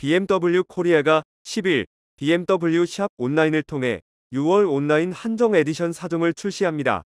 BMW 코리아가 10일 BMW 샵 온라인을 통해 6월 온라인 한정 에디션 사정을 출시합니다.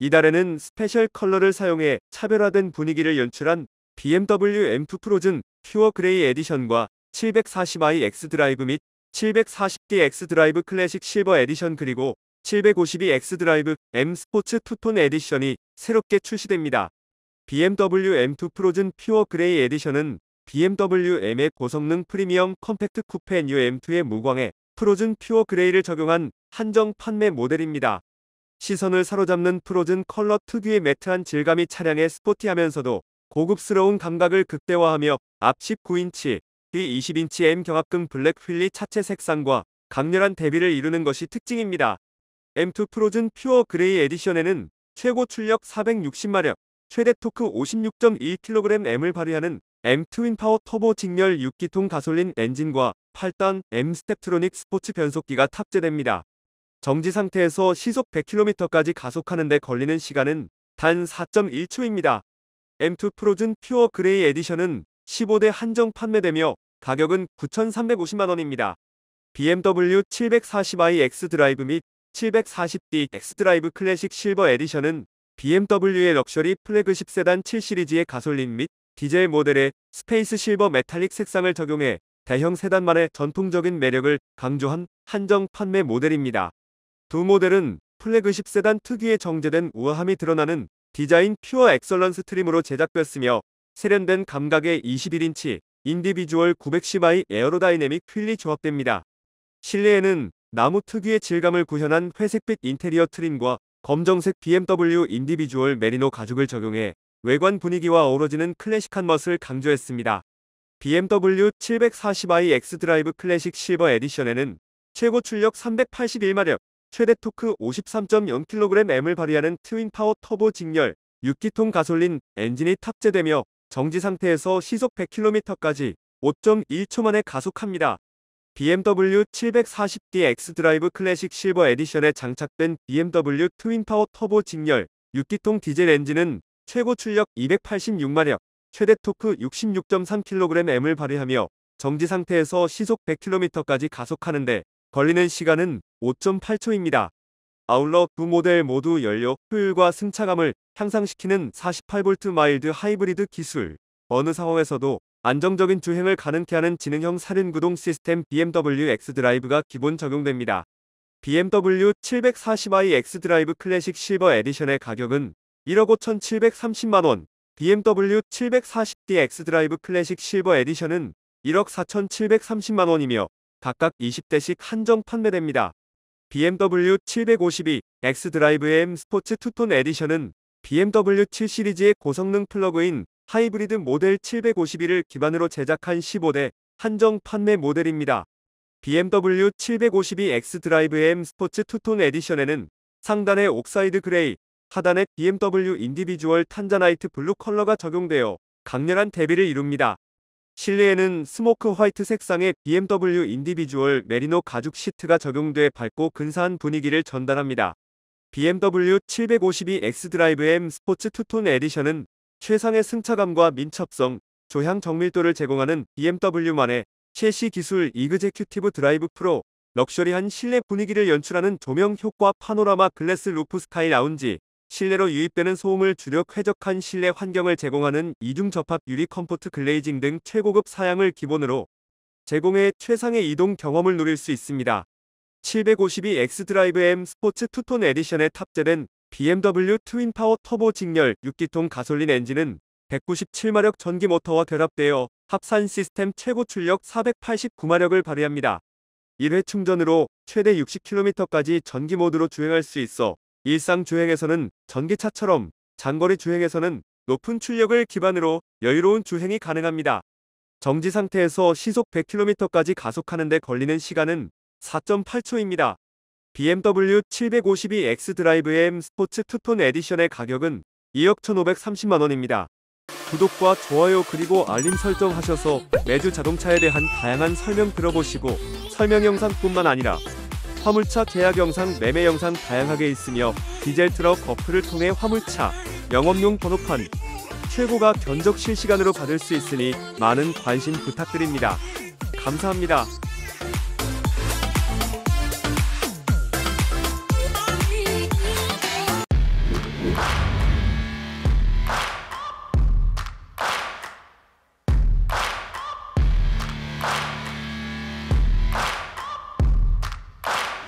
이달에는 스페셜 컬러를 사용해 차별화된 분위기를 연출한 BMW M2 프로즌 퓨어 그레이 에디션과 740i X 드라이브 및 740D X 드라이브 클래식 실버 에디션 그리고 752 X 드라이브 M 스포츠 투톤 에디션이 새롭게 출시됩니다. BMW M2 프로즌 퓨어 그레이 에디션은 BMW M의 고성능 프리미엄 컴팩트 쿠페 뉴 M2의 무광에 프로즌 퓨어 그레이를 적용한 한정 판매 모델입니다. 시선을 사로잡는 프로즌 컬러 특유의 매트한 질감이 차량의 스포티하면서도 고급스러운 감각을 극대화하며 앞 19인치, 뒤 20인치 M 경합금 블랙 휠리 차체 색상과 강렬한 대비를 이루는 것이 특징입니다. M2 프로즌 퓨어 그레이 에디션에는 최고 출력 460마력, 최대 토크 56.1kgm을 발휘하는 M 트윈파워 터보 직렬 6기통 가솔린 엔진과 8단 M 스텝트로닉 스포츠 변속기가 탑재됩니다. 정지 상태에서 시속 100km까지 가속하는데 걸리는 시간은 단 4.1초입니다. M2 프로즌 퓨어 그레이 에디션은 15대 한정 판매되며 가격은 9,350만원입니다. BMW 740i X 드라이브 및 740d X 드라이브 클래식 실버 에디션은 BMW의 럭셔리 플래그십 세단 7시리즈의 가솔린 및 디젤 모델에 스페이스 실버 메탈릭 색상을 적용해 대형 세단만의 전통적인 매력을 강조한 한정 판매 모델입니다. 두 모델은 플래그십 세단 특유의 정제된 우아함이 드러나는 디자인 퓨어 엑설런스 트림으로 제작되었으며 세련된 감각의 21인치 인디비주얼 910i 에어로다이내믹 휠리 조합됩니다. 실내에는 나무 특유의 질감을 구현한 회색빛 인테리어 트림과 검정색 BMW 인디비주얼 메리노 가죽을 적용해 외관 분위기와 어우러지는 클래식한 멋을 강조했습니다. BMW 740i X 드라이브 클래식 실버 에디션에는 최고 출력 381마력, 최대 토크 53.0kgm을 발휘하는 트윈 파워 터보 직렬 6기통 가솔린 엔진이 탑재되며 정지 상태에서 시속 100km까지 5.1초 만에 가속합니다. BMW 740DX 드라이브 클래식 실버 에디션에 장착된 BMW 트윈 파워 터보 직렬 6기통 디젤 엔진은 최고 출력 286마력, 최대 토크 66.3kgm을 발휘하며 정지 상태에서 시속 100km까지 가속하는데 걸리는 시간은 5.8초입니다. 아울러 두 모델 모두 연료 효율과 승차감을 향상시키는 48V 마일드 하이브리드 기술, 어느 상황에서도 안정적인 주행을 가능케 하는 지능형 사륜구동 시스템 BMW X드라이브가 기본 적용됩니다. BMW 740i X드라이브 클래식 실버 에디션의 가격은 1억 5,730만원, BMW 740DX 드라이브 클래식 실버 에디션은 1억 4,730만원이며 각각 20대씩 한정 판매됩니다. BMW 752 X 드라이브의 M 스포츠 투톤 에디션은 BMW 7 시리즈의 고성능 플러그인 하이브리드 모델 752를 기반으로 제작한 15대 한정 판매 모델입니다. BMW 752 X 드라이브 M 스포츠 투톤 에디션에는 상단의 옥사이드 그레이, 하단에 BMW 인디비주얼 탄자나이트 블루 컬러가 적용되어 강렬한 대비를 이룹니다. 실내에는 스모크 화이트 색상의 BMW 인디비주얼 메리노 가죽 시트가 적용돼 밝고 근사한 분위기를 전달합니다. BMW 752X 드라이브 M 스포츠 투톤 에디션은 최상의 승차감과 민첩성, 조향 정밀도를 제공하는 BMW만의 최시 기술 이그제큐티브 드라이브 프로 럭셔리한 실내 분위기를 연출하는 조명 효과 파노라마 글래스 루프 스카이 라운지 실내로 유입되는 소음을 줄여 쾌적한 실내 환경을 제공하는 이중 접합 유리 컴포트 글레이징 등 최고급 사양을 기본으로 제공해 최상의 이동 경험을 누릴 수 있습니다. 752X 드라이브 M 스포츠 투톤 에디션에 탑재된 BMW 트윈 파워 터보 직렬 6기통 가솔린 엔진은 197마력 전기 모터와 결합되어 합산 시스템 최고 출력 489마력을 발휘합니다. 1회 충전으로 최대 60km까지 전기 모드로 주행할 수 있어 일상 주행에서는 전기차처럼 장거리 주행에서는 높은 출력을 기반으로 여유로운 주행이 가능합니다. 정지 상태에서 시속 100km까지 가속하는데 걸리는 시간은 4.8초입니다. BMW 752 X 드라이브 M 스포츠 투톤 에디션의 가격은 2억 1,530만원입니다. 구독과 좋아요 그리고 알림 설정 하셔서 매주 자동차에 대한 다양한 설명 들어보시고 설명 영상뿐만 아니라 화물차 계약 영상, 매매 영상 다양하게 있으며 디젤 트럭 어플을 통해 화물차, 영업용 번호판, 최고가 견적 실시간으로 받을 수 있으니 많은 관심 부탁드립니다. 감사합니다.